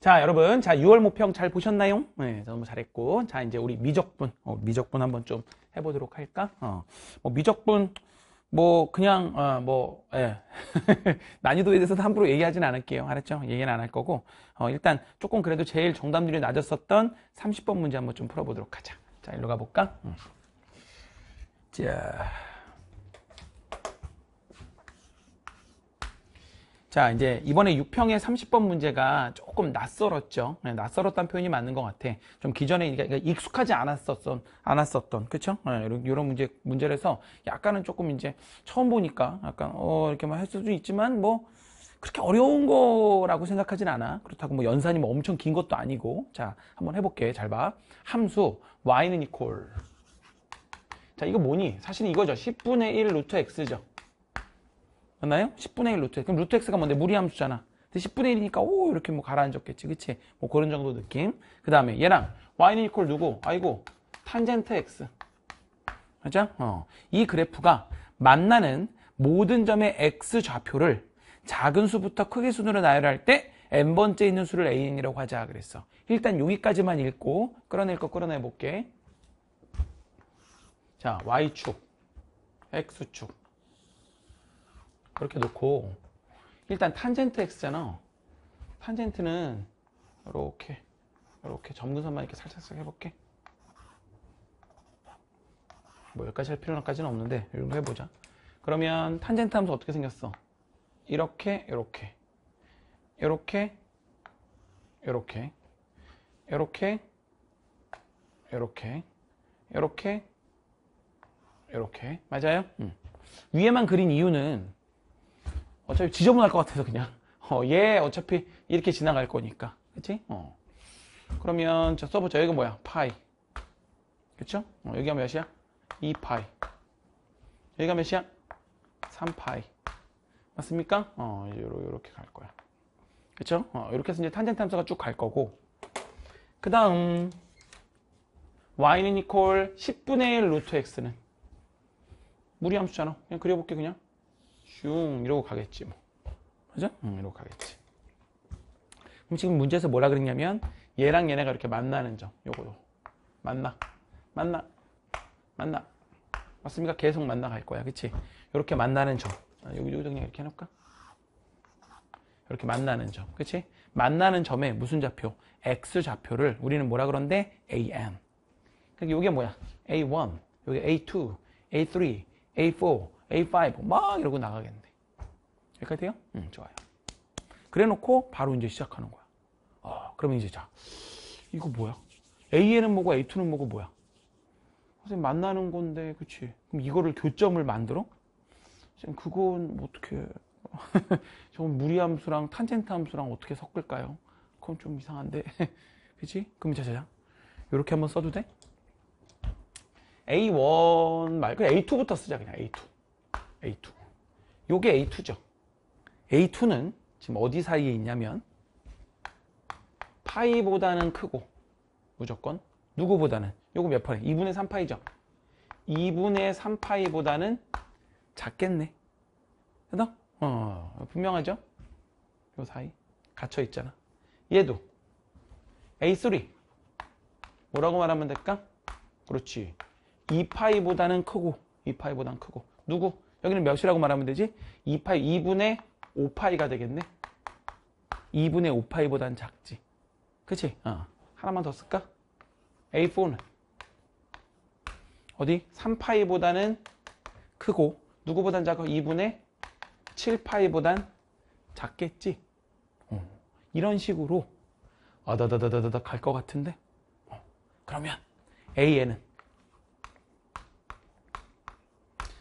자 여러분 자 6월 모평 잘 보셨나요? 네 너무 잘했고 자 이제 우리 미적분 어, 미적분 한번 좀 해보도록 할까? 어, 뭐 미적분 뭐 그냥 어, 뭐 예. 난이도에 대해서도 함부로 얘기하진 않을게요 알았죠? 얘기는 안 할 거고 어, 일단 조금 그래도 제일 정답률이 낮았었던 30번 문제 한번 좀 풀어보도록 하자 자 일로 가볼까? 음. 자자 이제 이번에 6평의 30번 문제가 조금 낯설었죠 네, 낯설었다는 표현이 맞는 것 같아 좀 기존에 그러니까 익숙하지 않았었던 않았었던 그쵸 네, 이런, 이런 문제 문제라서 약간은 조금 이제 처음 보니까 약간 어 이렇게 만할 뭐 수도 있지만 뭐 그렇게 어려운 거라고 생각하진 않아 그렇다고 뭐 연산이 뭐 엄청 긴 것도 아니고 자 한번 해볼게 잘봐 함수 y는 이퀄 자 이거 뭐니 사실 이거죠 10분의 1 루트 x죠 맞나요? 10분의 1 루트. 그럼 루트 x가 뭔데? 무리함수잖아. 10분의 1이니까 오 이렇게 뭐 가라앉았겠지. 그치? 뭐 그런 정도 느낌. 그 다음에 얘랑 y는 이퀄 누구? 아이고 탄젠트 x. 맞아? 어. 이 그래프가 만나는 모든 점의 x 좌표를 작은 수부터 크기 순으로 나열할 때 n번째 있는 수를 an이라고 하자 그랬어. 일단 여기까지만 읽고 끌어낼 거 끌어내 볼게. 자, y축, x축. 이렇게 놓고 일단 탄젠트 x잖아 탄젠트는 이렇게 이렇게 점근선만 이렇게 살짝 해볼게 뭐 여기까지 할 필요까지는 없는데 이런 거 해보자 그러면 탄젠트 함수 어떻게 생겼어 이렇게 이렇게 이렇게 이렇게 이렇게 이렇게 이렇게 이렇게 맞아요? 응. 위에만 그린 이유는 어차피 지저분할 것 같아서 그냥 어, 얘 어차피 이렇게 지나갈 거니까 그치? 어. 그러면 자 써보자 이거 뭐야? 파이 그쵸? 어, 여기가 몇이야? 2파이 여기가 몇이야? 3파이 맞습니까? 어, 요러, 요렇게 갈 거야 그쵸? 어, 이렇게 해서 이제 탄젠트 함가쭉 갈 거고 그 다음 y는 이퀄 10분의 1 루트 x는 무리함수잖아 그냥 그려볼게 그냥 슝 이러고 가겠지 뭐. 맞아? 응, 이러고 가겠지. 그럼 지금 문제에서 뭐라 그랬냐면 얘랑 얘네가 이렇게 만나는 점. 요거요. 만나. 만나. 만나. 맞습니까? 계속 만나갈 거야. 그치? 이렇게 만나는 점. 아, 여기, 여기 그냥 이렇게 해놓을까? 이렇게 만나는 점. 그치? 만나는 점에 무슨 좌표? X 좌표를 우리는 뭐라 그러는데 AM. 그니까 이게 뭐야? A1, 여기 A2, A3, A4, A5 막 이러고 나가겠는데 여기까지 돼요? 응 좋아요. 그래놓고 바로 이제 시작하는 거야. 어, 그러면 이제 자, 이거 뭐야? A는 뭐고 A2는 뭐고 뭐야? 선생님 만나는 건데, 그치? 그럼 이거를 교점을 만들어? 지금 그건 뭐 어떻게? 저건 무리함수랑 탄젠트 함수랑 어떻게 섞을까요? 그건 좀 이상한데, 그치? 그럼 자자자, 이렇게 한번 써도 돼? A1 말고 A2부터 쓰자 그냥 A2. A2. 요게 A2죠. A2는 지금 어디 사이에 있냐면 파이보다는 크고 무조건 누구보다는 요거 몇 파이? 2분의 3파이죠. 2분의 3파이보다는 작겠네. 그래 어, 분명하죠? 요 사이 갇혀 있잖아. 얘도 A3 뭐라고 말하면 될까? 그렇지. 2파이보다는 크고 2파이보다는 크고 누구? 여기는 몇이라고 말하면 되지? 2파이, 2분의 5파이가 되겠네. 2분의 5파이보단 작지. 그치? 어. 하나만 더 쓸까? A4는 어디? 3파이보다는 크고 누구보단 작아? 2분의 7파이보단 작겠지. 어. 이런 식으로 아다다다다다 갈것 같은데 어. 그러면 A에는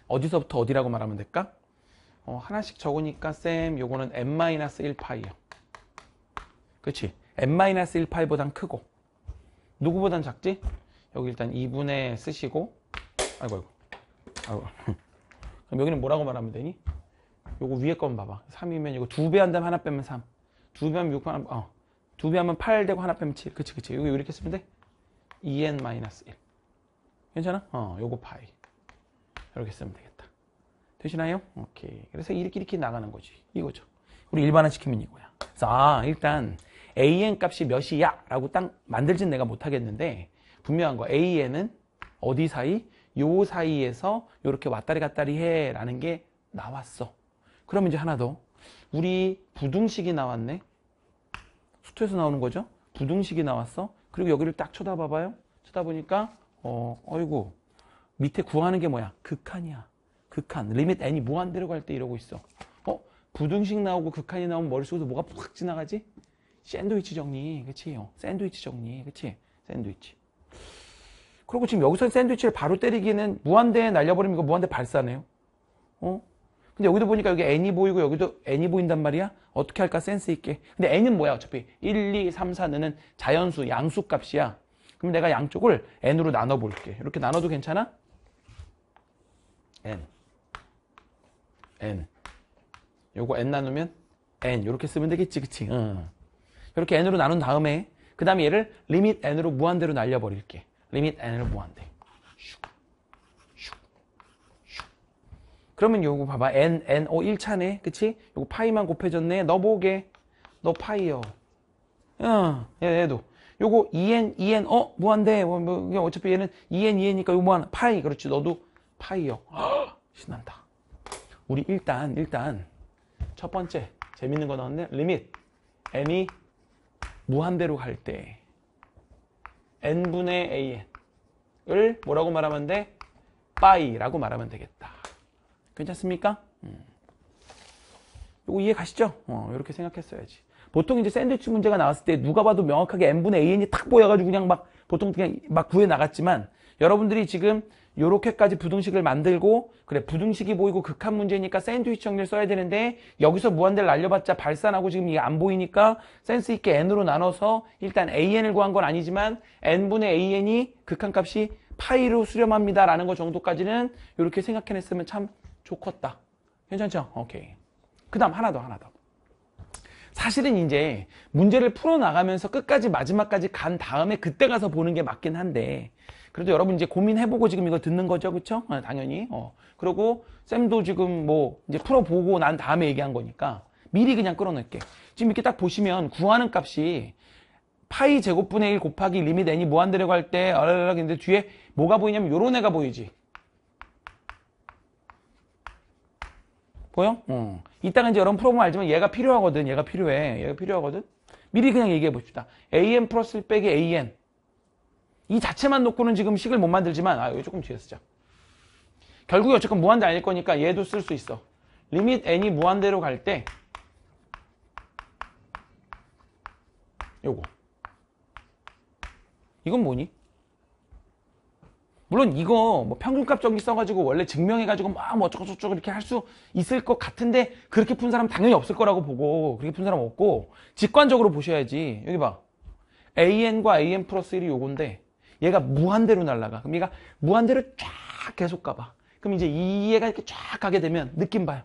어디서부터 어디라고 말하면 될까? 어, 하나씩 적으니까 쌤 요거는 n-1파이요. 그치? n-1파이보단 크고 누구보단 작지? 여기 일단 2분의 쓰시고 아이고 아이고, 아이고. 그럼 여기는 뭐라고 말하면 되니? 요거 위에 건 봐봐 3이면 이거 2배 한다면 하나 빼면 3 2배 하면 6 하나 어. 두배 하면 8 되고 하나 빼면 7 그치 그치 여기 이렇게 쓰면 돼? 2n-1 괜찮아? 어 요거 파이 이렇게 쓰면 되겠다. 되시나요? 오케이. 그래서 이렇게 이렇게 나가는 거지. 이거죠. 우리 일반화 시키면 이거야. 자, 아, 일단 AN 값이 몇이야? 라고 딱 만들진 내가 못하겠는데 분명한 거 AN은 어디 사이? 요 사이에서 이렇게 왔다리 갔다리 해 라는 게 나왔어. 그럼 이제 하나 더. 우리 부등식이 나왔네. 수토에서 나오는 거죠. 부등식이 나왔어. 그리고 여기를 딱 쳐다봐봐요. 쳐다보니까 어, 어이구 밑에 구하는 게 뭐야? 극한이야. 극한. 리밋 n이 무한대로 갈 때 이러고 있어. 어? 부등식 나오고 극한이 나오면 머릿속에서 뭐가 팍 지나가지? 샌드위치 정리. 그치요? 어, 샌드위치 정리. 그치? 샌드위치. 그리고 지금 여기서 샌드위치를 바로 때리기는 무한대에 날려버리면 이거 무한대 발사네요. 어? 근데 여기도 보니까 여기 n이 보이고 여기도 n이 보인단 말이야. 어떻게 할까 센스 있게. 근데 n은 뭐야 어차피 1, 2, 3, 4는 자연수, 양수 값이야. 그럼 내가 양쪽을 n으로 나눠볼게. 이렇게 나눠도 괜찮아? n n 요거 n 나누면 n 이렇게 쓰면 되겠지 그치 이렇게 n으로 나눈 다음에 그 다음에 얘를 리밋 n으로 무한대로 날려버릴게 리밋 n으로 무한대 그러면 요거 봐봐 n n 오 어, 1차네 그치 요거 파이만 곱해졌네 너 보게 너파이어응 얘도 요거 en en 어 무한대 뭐, 뭐 어차피 얘는 en en이니까 요거 무한 파이 그렇지 너도 파이요 신난다. 우리 일단 일단 첫 번째 재밌는 거 넣었네. 리밋 n이 무한대로 갈 때 n분의 an을 뭐라고 말하면 돼? 바이라고 말하면 되겠다. 괜찮습니까? 음. 이거 이해 가시죠? 어, 이렇게 생각했어야지. 보통 이제 샌드위치 문제가 나왔을 때 누가 봐도 명확하게 n분의 an이 탁 보여가지고 그냥 막 보통 그냥 막 구해 나갔지만 여러분들이 지금 요렇게까지 부등식을 만들고 그래 부등식이 보이고 극한 문제니까 샌드위치 정리를 써야 되는데 여기서 무한대를 날려봤자 발산하고 지금 이게 안 보이니까 센스 있게 n으로 나눠서 일단 an을 구한 건 아니지만 n분의 an이 극한값이 파이로 수렴합니다 라는 것 정도까지는 이렇게 생각해냈으면 참 좋겠다 괜찮죠? 오케이 그 다음 하나 더 하나 더 사실은 이제 문제를 풀어나가면서 끝까지 마지막까지 간 다음에 그때 가서 보는 게 맞긴 한데 그래도 여러분 이제 고민해보고 지금 이거 듣는 거죠 그쵸? 아, 당연히 어. 그리고 쌤도 지금 뭐 이제 풀어보고 난 다음에 얘기한 거니까 미리 그냥 끌어낼게 지금 이렇게 딱 보시면 구하는 값이 파이 제곱분의 1 곱하기 리밋 n이 무한대로갈 때 어라라라 근데 뒤에 뭐가 보이냐면 요런 애가 보이지 보여? 어. 이따가 이제 여러분 프로그램 알지만 얘가 필요하거든. 얘가 필요해. 얘가 필요하거든. 미리 그냥 얘기해 봅시다. an 플러스 빼기 an. 이 자체만 놓고는 지금 식을 못 만들지만 아 여기 조금 뒤에 쓰자. 결국에 어쨌든 무한대 아닐 거니까 얘도 쓸 수 있어. 리밋 n이 무한대로 갈 때 요거 이건 뭐니? 물론 이거 뭐 평균값 정리 써가지고 원래 증명해가지고 막뭐 어쩌고저쩌고 이렇게 할 수 있을 것 같은데 그렇게 푼 사람 당연히 없을 거라고 보고 그렇게 푼 사람 없고 직관적으로 보셔야지 여기 봐 an과 an 플러스 1이 요건데 얘가 무한대로 날라가 그럼 얘가 무한대로 쫙 계속 가봐 그럼 이제 이 얘가 이렇게 쫙 가게 되면 느낌 봐요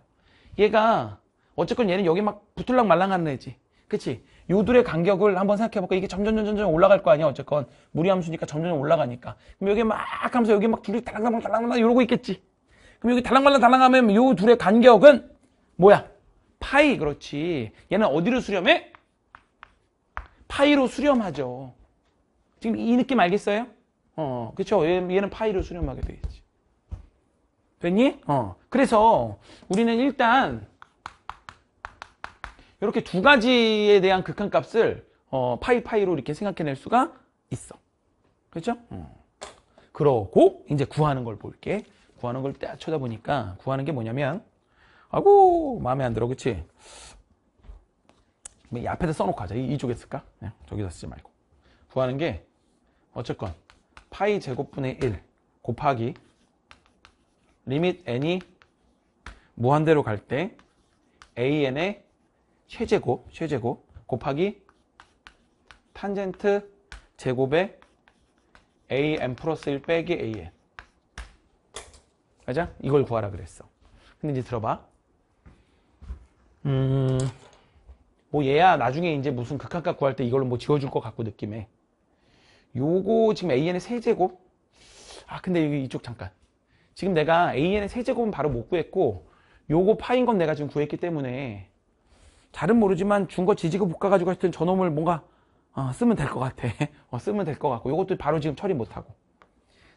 얘가 어쨌건 얘는 여기 막 붙을랑 말랑하는 애지 그치 요둘의 간격을 한번 생각해볼까? 이게 점점, 점점, 점점 올라갈 거 아니야? 어쨌건. 무리함수니까 점점 올라가니까. 그럼 여기 막 하면서 여기 막 둘이 달랑달랑 달랑달랑 이러고 있겠지. 그럼 여기 달랑달랑 달랑하면 요 둘의 간격은 뭐야? 파이, 그렇지. 얘는 어디로 수렴해? 파이로 수렴하죠. 지금 이 느낌 알겠어요? 어, 그쵸. 얘, 얘는 파이로 수렴하게 되겠지. 됐니? 어. 그래서 우리는 일단 이렇게 두 가지에 대한 극한값을 어, 파이파이로 이렇게 생각해낼 수가 있어. 그렇죠? 음. 그러고 이제 구하는 걸 볼게. 구하는 걸 딱 쳐다보니까 구하는 게 뭐냐면 아고 마음에 안 들어 그치? 뭐 이 앞에다 써놓고 하자. 이, 쪽에 쓸까? 그 네, 저기다 쓰지 말고. 구하는 게 어쨌건 파이 제곱분의 1 곱하기 리밋 n이 무한대로 갈 때 an의 최제곱, 최제곱 곱하기 탄젠트 제곱의 an 플러스 1 빼기 an 맞아? 이걸 구하라 그랬어 근데 이제 들어봐 음, 뭐 얘야 나중에 이제 무슨 극한값 구할 때 이걸로 뭐 지워줄 것 같고 느낌에 요거 지금 an의 세제곱 아 근데 여기 이쪽 잠깐 지금 내가 an의 세제곱은 바로 못 구했고 요거 파인 건 내가 지금 구했기 때문에 잘은 모르지만 중고 지지급 국가 가지고 하여튼 저놈을 뭔가 어, 쓰면 될 것 같아. 어, 쓰면 될 것 같고 이것도 바로 지금 처리 못하고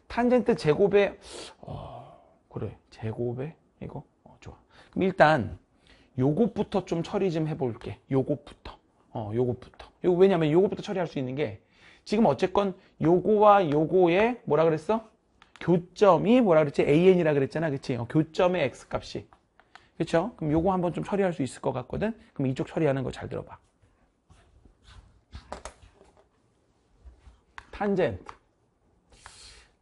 탄젠트 제곱에 어, 그래 제곱에 이거 어, 좋아. 그럼 일단 요것부터 좀 처리 좀 해볼게. 요것부터 어 요것부터 이거 왜냐면 요것부터 처리할 수 있는 게 지금 어쨌건 요거와 요거의 뭐라 그랬어? 교점이 뭐라 그랬지? an이라 그랬잖아, 그치? 어, 교점의 x값이 그렇죠? 그럼 요거 한번 좀 처리할 수 있을 것 같거든. 그럼 이쪽 처리하는 거 잘 들어봐. 탄젠트.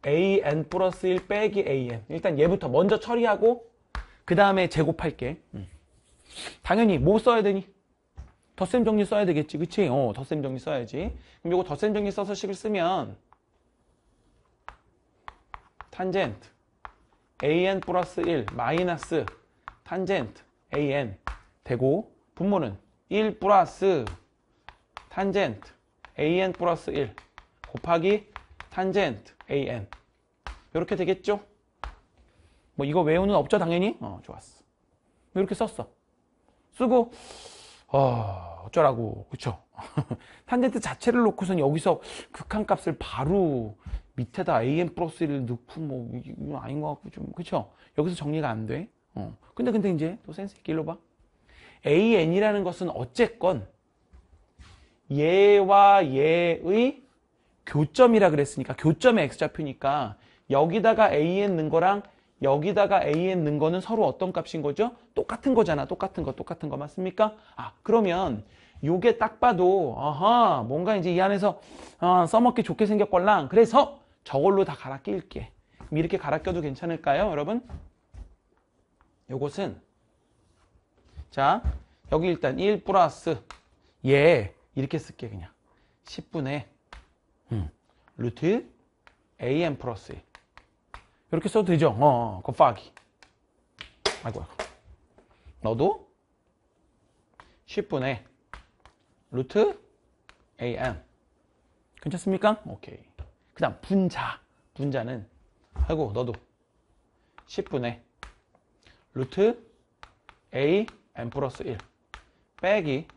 an 플러스 1 빼기 an. 일단 얘부터 먼저 처리하고 그 다음에 제곱할게. 음. 당연히 뭐 써야 되니? 덧셈 정리 써야 되겠지, 그치? 어, 덧셈 정리 써야지. 그럼 요거 덧셈 정리 써서 식을 쓰면 탄젠트 an 플러스 1 마이너스 탄젠트 an 되고 분모는 1 플러스 탄젠트 an 플러스 1 곱하기 탄젠트 an 이렇게 되겠죠? 뭐 이거 외우는 없죠 당연히? 어 좋았어 이렇게 썼어 쓰고 어, 어쩌라고 그쵸 탄젠트 자체를 놓고선 여기서 극한값을 바로 밑에다 am 플러스 1을 넣고 뭐 이거 아닌 것 같고 좀 그쵸 여기서 정리가 안돼 어. 근데 근데 이제 또 센스 있게 일로 봐. AN이라는 것은 어쨌건 얘와 얘의 교점이라 그랬으니까 교점의 x좌표니까 여기다가 AN 넣은 거랑 여기다가 AN 넣은 거는 서로 어떤 값인 거죠? 똑같은 거잖아. 똑같은 거, 똑같은 거 맞습니까? 아, 그러면 요게 딱 봐도 아하 뭔가 이제 이 안에서 아, 써먹기 좋게 생겼걸랑 그래서 저걸로 다 갈아 낄게. 이렇게 갈아 껴도 괜찮을까요, 여러분? 요것은 자 여기 일단 1 플러스 예 이렇게 쓸게 그냥 10분의 음, 루트 am 플러스 이렇게 써도 되죠 어 곱하기 어, 그 아이고 너도 10분의 루트 am 괜찮습니까? 오케이 그 다음 분자 분자는 아이고 너도 10분의 루트 a n 플러스 1 빼기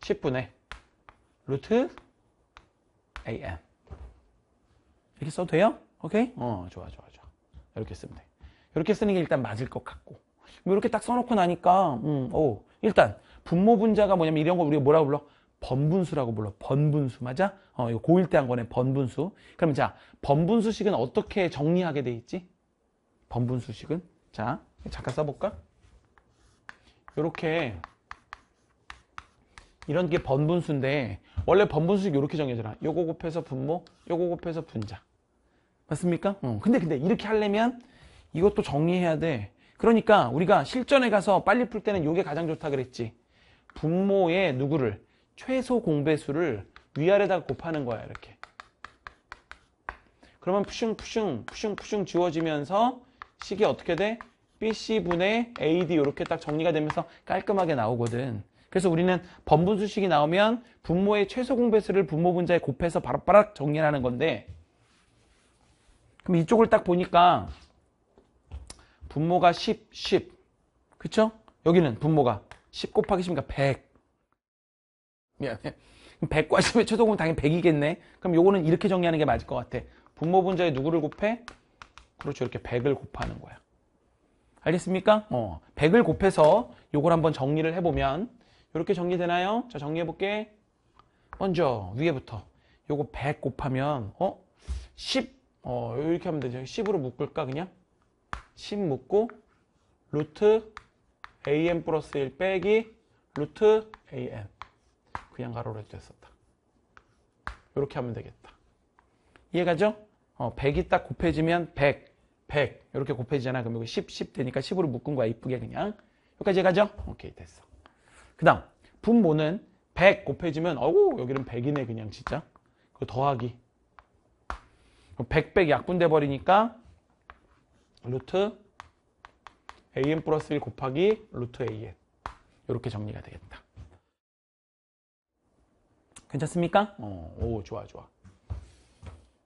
10분의 루트 a n 이렇게 써도 돼요? 오케이? 어 좋아 좋아 좋아 이렇게 쓰면 돼 이렇게 쓰는 게 일단 맞을 것 같고 뭐 이렇게 딱 써놓고 나니까 음, 오 일단 분모 분자가 뭐냐면 이런 거 우리가 뭐라고 불러? 번분수라고 불러. 번분수 맞아? 어, 이거 고1 때 한 거네. 번분수. 그럼 자, 번분수식은 어떻게 정리하게 돼 있지? 번분수식은 자, 잠깐 써볼까? 이렇게 이런 게 번분수인데 원래 번분수 이렇게 정해져라 요거 곱해서 분모 요거 곱해서 분자 맞습니까? 어. 근데 근데 이렇게 하려면 이것도 정리해야 돼 그러니까 우리가 실전에 가서 빨리 풀 때는 요게 가장 좋다 그랬지 분모의 누구를 최소 공배수를 위아래다 곱하는 거야 이렇게 그러면 푸슝푸슝 푸슝푸슝 지워지면서 식이 어떻게 돼? BC분의 AD 이렇게 딱 정리가 되면서 깔끔하게 나오거든. 그래서 우리는 번분수식이 나오면 분모의 최소 공배수를 분모 분자에 곱해서 바락바락 정리하는 건데 그럼 이쪽을 딱 보니까 분모가 10, 10 그쵸? 여기는 분모가 10 곱하기 10이니까 100 미안해 100과 10의 최소 공은 당연히 100이겠네 그럼 요거는 이렇게 정리하는 게 맞을 것 같아 분모 분자에 누구를 곱해? 그렇죠 이렇게 100을 곱하는 거야 알겠습니까? 어, 100을 어, 곱해서 요걸 한번 정리를 해보면 이렇게 정리되나요? 자 정리해볼게 먼저 위에부터 요거 100 곱하면 어? 10 어, 이렇게 하면 되죠 10으로 묶을까 그냥 10 묶고 루트 am 플러스 1 빼기 루트 am 그냥 가로로 됐었다 이렇게 하면 되겠다 이해가죠? 어, 100이 딱 곱해지면 100 100 이렇게 곱해지잖아. 그럼 이거 10, 10 되니까 10으로 묶은 거야. 이쁘게 그냥. 여기까지 가죠? 오케이 됐어. 그 다음 분모는 100 곱해지면 어우 여기는 100이네 그냥 진짜. 그 더하기. 100, 100 약분돼 버리니까 루트 an 플러스 1 곱하기 루트 an 이렇게 정리가 되겠다. 괜찮습니까? 어, 오 좋아 좋아.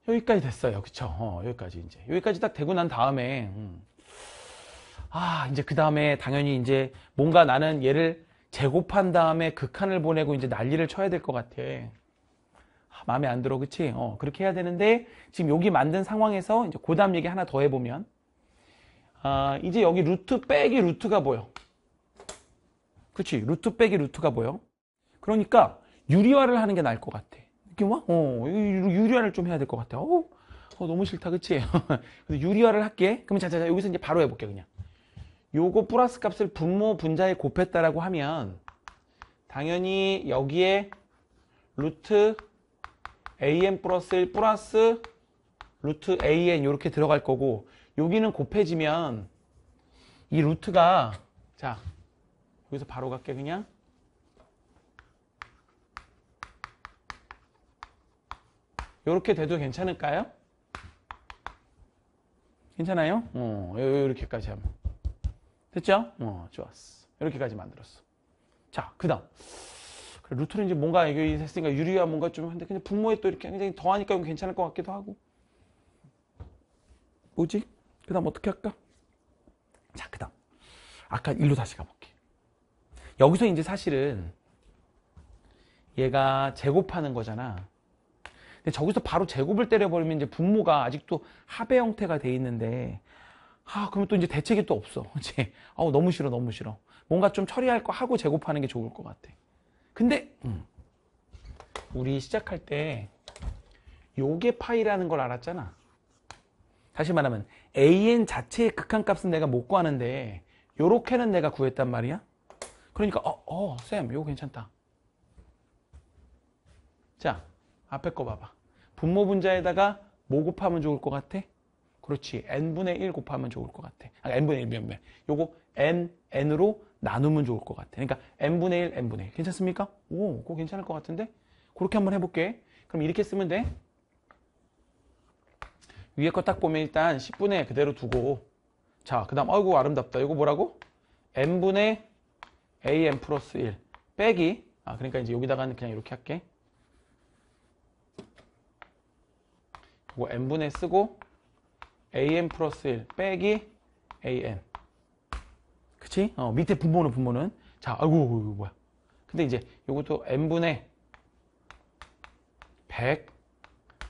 여기까지 됐어요. 그쵸? 어, 여기까지 이제. 여기까지 딱 되고 난 다음에, 음. 아, 이제 그 다음에 당연히 이제 뭔가 나는 얘를 제곱한 다음에 극한을 그 보내고 이제 난리를 쳐야 될 것 같아. 아, 마음에 안 들어. 그치? 어, 그렇게 해야 되는데, 지금 여기 만든 상황에서 이제 그 다음 얘기 하나 더 해보면, 아, 이제 여기 루트 빼기 루트가 보여. 그치? 루트 빼기 루트가 보여. 그러니까 유리화를 하는 게 나을 것 같아. 이렇게 와? 어, 유리화를 좀 해야 될 것 같아. 어, 어, 너무 싫다, 그치? 그래 유리화를 할게. 그럼 자, 자, 자, 여기서 이제 바로 해볼게, 그냥. 요거 플러스 값을 분모 분자에 곱했다라고 하면, 당연히 여기에 루트 an 플러스 1 플러스 루트 an 이렇게 들어갈 거고, 여기는 곱해지면, 이 루트가, 자, 여기서 바로 갈게, 그냥. 이렇게 돼도 괜찮을까요? 괜찮아요? 어, 이렇게까지 하면 됐죠? 어, 좋았어. 이렇게까지 만들었어. 자, 그다음 루트는 이제 뭔가 이게 했으니까 유리와 뭔가 좀 한데 그냥 분모에 또 이렇게 굉장히 더하니까 괜찮을 것 같기도 하고. 뭐지? 그다음 어떻게 할까? 자, 그다음 아까 일로 다시 가볼게. 여기서 이제 사실은 얘가 제곱하는 거잖아. 근데 저기서 바로 제곱을 때려버리면 이제 분모가 아직도 합의 형태가 돼 있는데 아 그러면 또 이제 대책이 또 없어 이제 아우 너무 싫어 너무 싫어 뭔가 좀 처리할 거 하고 제곱하는 게 좋을 것 같아 근데 음, 우리 시작할 때 요게 파이라는 걸 알았잖아 다시 말하면 an 자체의 극한값은 내가 못 구하는데 요렇게는 내가 구했단 말이야 그러니까 어어쌤 요거 괜찮다 자 앞에 거 봐봐. 분모 분자에다가 뭐 곱하면 좋을 것 같아? 그렇지. n분의 1 곱하면 좋을 것 같아. 아, n분의 1 몇몇. 요거 n, n으로 나누면 좋을 것 같아. 그러니까 n분의 1, n분의 1. 괜찮습니까? 오, 그거 괜찮을 것 같은데? 그렇게 한번 해볼게. 그럼 이렇게 쓰면 돼. 위에 거 딱 보면 일단 10분의 그대로 두고 자, 그 다음 아이고 아름답다. 이거 뭐라고? n분의 am 플러스 1 빼기 아 그러니까 이제 여기다가는 그냥 이렇게 할게. 그거 n분의 쓰고 an 플러스 1 빼기 an 그치? 어, 밑에 분모는 분모는 자 아이고 이거 뭐야 근데 이제 이것도 n분의 100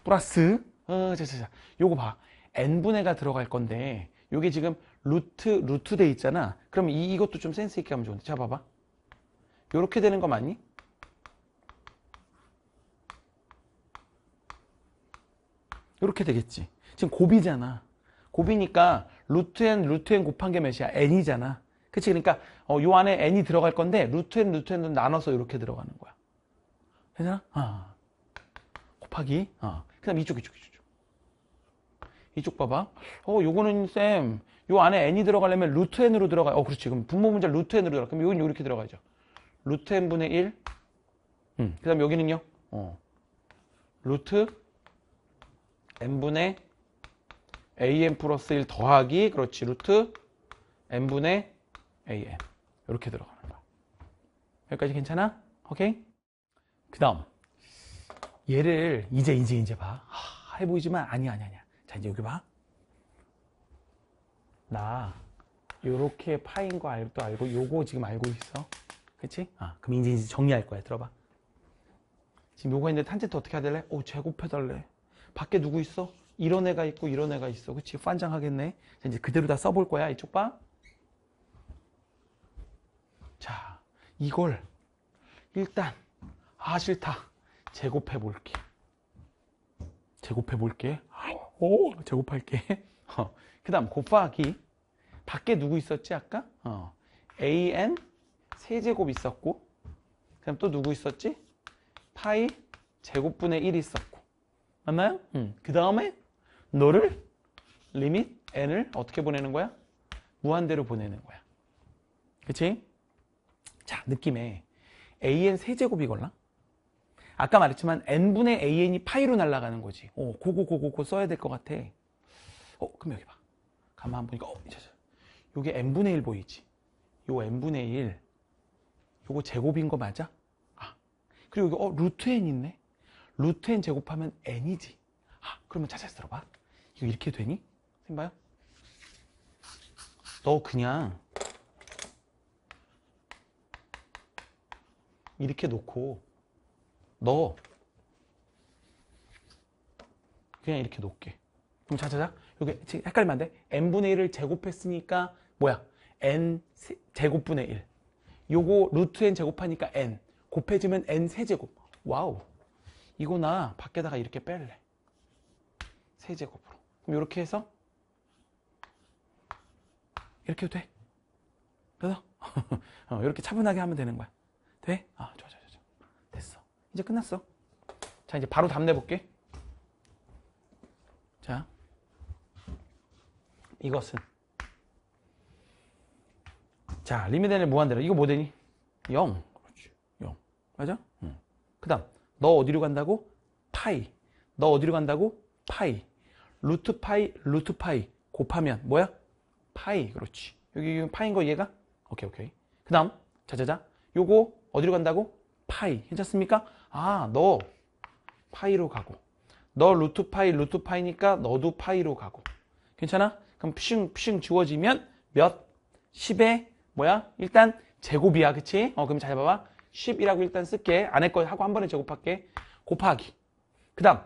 플러스 어, 자자자 요거 봐 n분의가 들어갈 건데 요게 지금 루트 루트 돼 있잖아 그럼 이, 이것도 좀 센스 있게 하면 좋은데 자 봐봐 요렇게 되는 거 맞니? 이렇게 되겠지. 지금 곱이잖아. 곱이니까 루트 n 루트 n 곱한 게 몇이야? n이잖아. 그치? 그러니까 어, 요 안에 n이 들어갈 건데 루트 n 루트 n은 나눠서 이렇게 들어가는 거야. 괜찮아? 어. 곱하기. 어. 아. 그 다음 이쪽 이쪽 이쪽. 이쪽 봐봐. 어, 요거는 쌤, 요 안에 n이 들어가려면 루트 n으로 들어가. 어, 그렇지. 그럼 분모 문제 루트 n으로 들어가. 그럼 요건 이렇게 들어가죠. 루트 n분의 1. 음. 그 다음 여기는요. 어. 루트 n분의 am 플러스 1 더하기 그렇지 루트 n분의 am 이렇게 들어가는 거야 여기까지 괜찮아? 오케이? 그 다음 얘를 이제 이제 이제 봐 하, 해보이지만 아니야 아니야 아니야 자 이제 여기 봐나 요렇게 파인 거 알도 알고 요거 지금 알고 있어 그치? 아 그럼 이제 이제 정리할 거야 들어봐 지금 요거 했는데 탄젠트 어떻게 해야 될래? 오 제곱해달래 밖에 누구 있어? 이런 애가 있고 이런 애가 있어. 그치? 환장하겠네. 이제 그대로 다 써볼 거야. 이쪽 봐. 자, 이걸 일단 아 싫다. 제곱해 볼게. 제곱해 볼게. 오, 제곱할게. 어. 그 다음 곱하기. 밖에 누구 있었지 아까? 어. an 세제곱 있었고 그 다음 또 누구 있었지? 파이 제곱분의 1 있었고 맞나요? 음. 그 다음에 너를 리밋 n을 어떻게 보내는 거야? 무한대로 보내는 거야. 그치? 자, 느낌에 an 세제곱이 걸라? 아까 말했지만 n분의 an이 파이로 날아가는 거지. 어, 고고고고고 써야 될 것 같아. 어, 그럼 여기 봐. 가만 보니까 어, 이제 요게 n분의 1 보이지? 요 n분의 1 요거 제곱인 거 맞아? 아, 그리고 여기 어, 루트 n 있네? 루트 n 제곱하면 n이지. 아, 그러면 자세히 들어봐. 이거 이렇게 되니? 선생님 봐요. 너 그냥 이렇게 놓고 너 그냥 이렇게 놓을게. 그럼 자자자 여기 헷갈리면 안 돼. n분의 1을 제곱했으니까 뭐야? n 제곱분의 1. 요거 루트 n 제곱하니까 n. 곱해지면 n 세제곱. 와우. 이거 나 밖에다가 이렇게 뺄래. 세제곱으로. 그럼 이렇게 해서 이렇게 해도 돼. 그래서 어, 이렇게 차분하게 하면 되는 거야. 돼? 아, 좋아, 좋아, 좋아. 됐어. 이제 끝났어. 자, 이제 바로 답내 볼게. 자, 이것은 자, 리미덴의 무한대로 이거 뭐 되니? 0. 0. 맞아? 응. 그 다음 너 어디로 간다고? 파이. 너 어디로 간다고? 파이. 루트 파이, 루트 파이. 곱하면 뭐야? 파이. 그렇지. 여기 파인 거 이해가? 오케이, 오케이. 그 다음, 자자자. 요거 어디로 간다고? 파이. 괜찮습니까? 아, 너 파이로 가고. 너 루트 파이, 루트 파이니까 너도 파이로 가고. 괜찮아? 그럼 푸싱, 푸싱 지워지면 몇? 10의 뭐야? 일단 제곱이야, 그치? 어, 그럼 잘 봐봐. 10이라고 일단 쓸게. 안에 거 하고 한 번에 제곱할게. 곱하기. 그 다음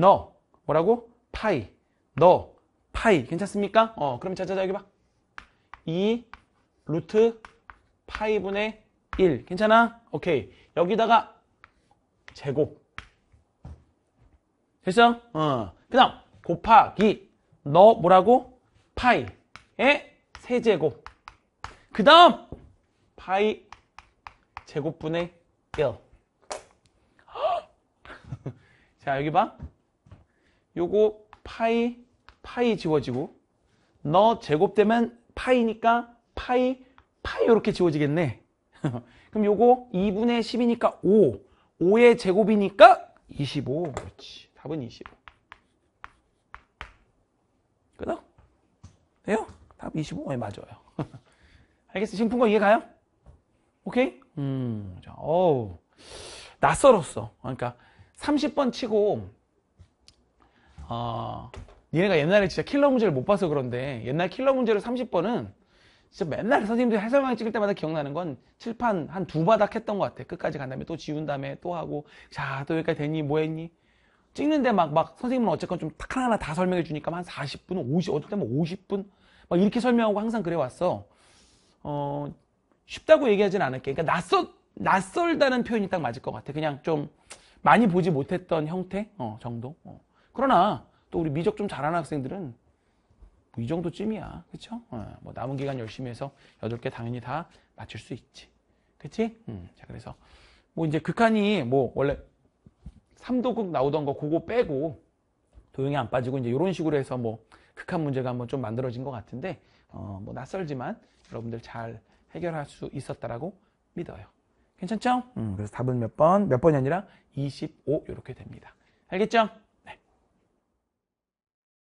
너 뭐라고? 파이. 너 파이. 괜찮습니까? 어 그럼 자자자 여기 봐. 2 루트 파이분의 1. 괜찮아? 오케이. 여기다가 제곱. 됐어? 어. 그 다음 곱하기 너 뭐라고? 파이의 세제곱. 그 다음 파이 제곱분의 1. 자, 여기 봐. 요거 파이, 파이 지워지고 너 제곱되면 파이니까 파이, 파이 요렇게 지워지겠네. 그럼 요거 2분의 10이니까 5. 5의 제곱이니까 25. 그렇지. 답은 25. 끊어? 돼요? 답 25. 에 예, 맞아요. 알겠어. 지금 푼거 이해 가요? 오케이? 음, 어우, 낯설었어. 그러니까 30번 치고, 어, 니네가 옛날에 진짜 킬러 문제를 못 봐서 그런데 옛날 킬러 문제를 30번은 진짜 맨날 선생님들이 해설강의 찍을 때마다 기억나는 건 칠판 한 두 바닥 했던 것 같아. 끝까지 간 다음에 또 지운 다음에 또 하고 자, 또 여기까지 됐니? 뭐 했니? 찍는데 막, 막 선생님은 어쨌건 좀 하나하나 다 설명해 주니까 한 40분, 50, 어떨 때면 50분? 막 이렇게 설명하고 항상 그래 왔어. 어, 쉽다고 얘기하진 않을게. 그러니까 낯설, 낯설다는 표현이 딱 맞을 것 같아. 그냥 좀 많이 보지 못했던 형태 어, 정도. 어. 그러나 또 우리 미적 좀 잘하는 학생들은 뭐이 정도쯤이야. 그쵸? 어, 뭐 남은 기간 열심히 해서 8개 당연히 다 맞출 수 있지. 그치? 음, 자, 그래서 뭐 이제 극한이 뭐 원래 3도극 나오던 거 그거 빼고 도형이 안 빠지고 이제 이런 식으로 해서 뭐 극한 문제가 한번 좀 만들어진 것 같은데 어, 뭐 낯설지만 여러분들 잘 해결할 수 있었다라고 믿어요. 괜찮죠? 음, 그래서 답은 몇 번, 몇 번이 아니라 25 이렇게 됩니다. 알겠죠?